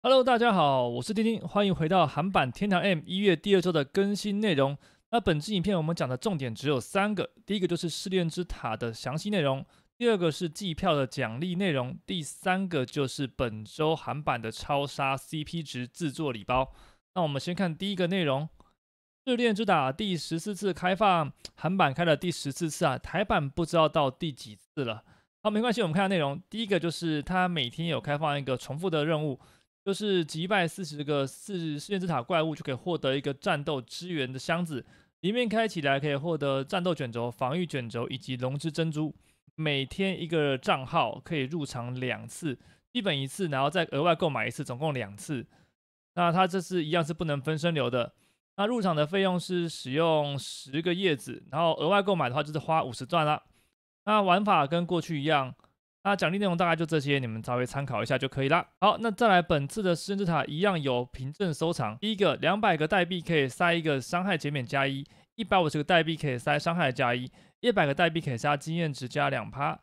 Hello，大家好，我是丁丁，欢迎回到韩版天堂 M 一月第二周的更新内容。那本支影片我们讲的重点只有三个，第一个就是试炼之塔的详细内容，第二个是计票的奖励内容，第三个就是本周韩版的超杀 CP 值制作礼包。那我们先看第一个内容，试炼之塔第十四次开放，韩版开了第十四次啊，台版不知道到第几次了。好，没关系，我们看下内容，第一个就是它每天有开放一个重复的任务。就是击败四十个四四面之塔怪物就可以获得一个战斗支援的箱子，里面开起来可以获得战斗卷轴、防御卷轴以及龙之珍珠。每天一个账号可以入场两次，基本一次，然后再额外购买一次，总共两次。那它这次一样是不能分身流的。那入场的费用是使用十个叶子，然后额外购买的话就是花五十钻啦。那玩法跟过去一样。那奖励内容大概就这些，你们稍微参考一下就可以了。好，那再来本次的狮子塔一样有凭证收藏。第一个，两百个代币可以塞一个伤害减免加一，一百五十个代币可以塞伤害加一，一百个代币可以塞经验值加两趴，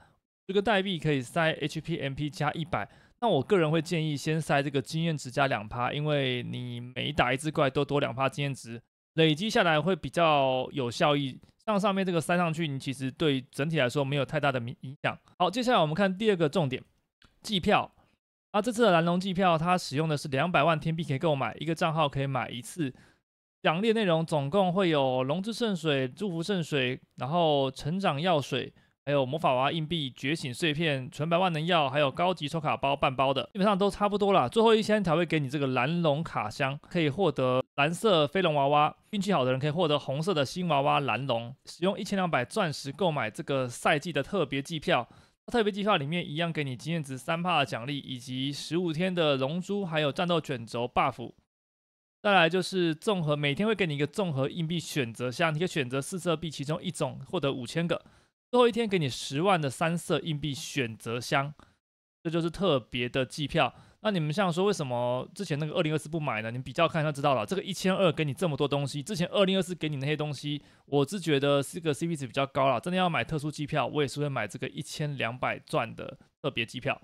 十个代币可以塞 HPMP 加一百。那我个人会建议先塞这个经验值加两趴，因为你每打一只怪都多两趴经验值，累积下来会比较有效益。像上面这个塞上去，你其实对整体来说没有太大的影影响。好，接下来我们看第二个重点，计票。啊，这次的蓝龙计票，它使用的是两百万天币可以购买一个账号，可以买一次。奖励内容总共会有龙之圣水、祝福圣水，然后成长药水，还有魔法娃硬币、觉醒碎片、纯白万能药，还有高级抽卡包半包的，基本上都差不多了。最后一箱才会给你这个蓝龙卡箱，可以获得。蓝色飞龙娃娃，运气好的人可以获得红色的新娃娃蓝龙。使用一千两百钻石购买这个赛季的特别机票，特别机票里面一样给你经验值三帕的奖励，以及十五天的龙珠，还有战斗卷轴 buff。再来就是综合，每天会给你一个综合硬币选择箱，你可以选择四色币其中一种，获得五千个。最后一天给你十万的三色硬币选择箱，这就是特别的机票。那你们像说为什么之前那个二零二四不买呢？你比较看就知道了。这个一千二给你这么多东西，之前二零二四给你那些东西，我是觉得是个 CP 值比较高了。真的要买特殊机票，我也是会买这个一千两百钻的特别机票。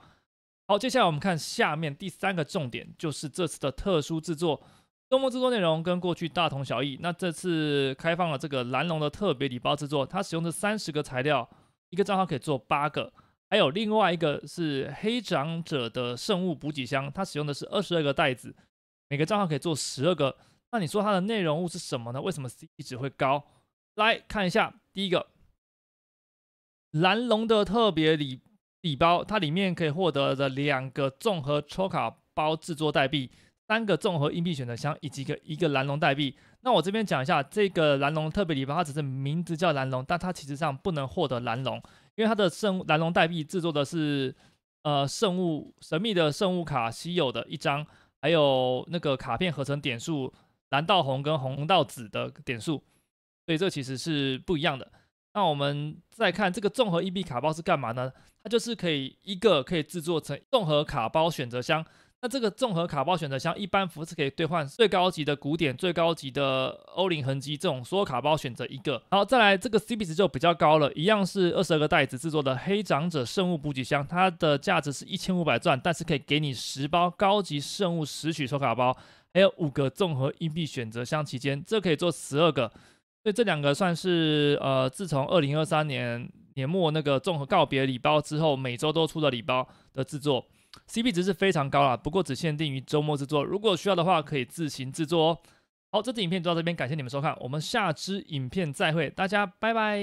好，接下来我们看下面第三个重点，就是这次的特殊制作，周末制作内容跟过去大同小异。那这次开放了这个蓝龙的特别礼包制作，它使用这三十个材料，一个账号可以做八个。还有另外一个是黑长者的圣物补给箱，它使用的是二十二个袋子，每个账号可以做十二个。那你说它的内容物是什么呢？为什么 C 值会高？来看一下，第一个蓝龙的特别礼礼包，它里面可以获得的两个综合抽卡包制作代币，三个综合硬币选择箱，以及一个一个蓝龙代币。那我这边讲一下这个蓝龙特别礼包，它只是名字叫蓝龙，但它其实上不能获得蓝龙。因为它的圣蓝龙代币制作的是，呃，圣物神秘的圣物卡，稀有的一张，还有那个卡片合成点数，蓝到红跟红到紫的点数，所以这其实是不一样的。那我们再看这个综合 EB 卡包是干嘛呢？它就是可以一个可以制作成综合卡包选择箱。那这个综合卡包选择箱一般服是可以兑换最高级的古典、最高级的欧灵痕迹这种所有卡包选择一个，然后再来这个 CP 值就比较高了，一样是二十二个袋子制作的黑长者圣物补给箱，它的价值是一千五百钻，但是可以给你十包高级圣物拾取抽卡包，还有五个综合硬币选择箱期间，这可以做十二个，所以这两个算是呃自从二零二三年年末那个综合告别礼包之后，每周都出的礼包的制作。CP 值是非常高啦，不过只限定于周末制作。如果需要的话，可以自行制作哦。好，这支影片就到这边，感谢你们收看，我们下支影片再会，大家拜拜。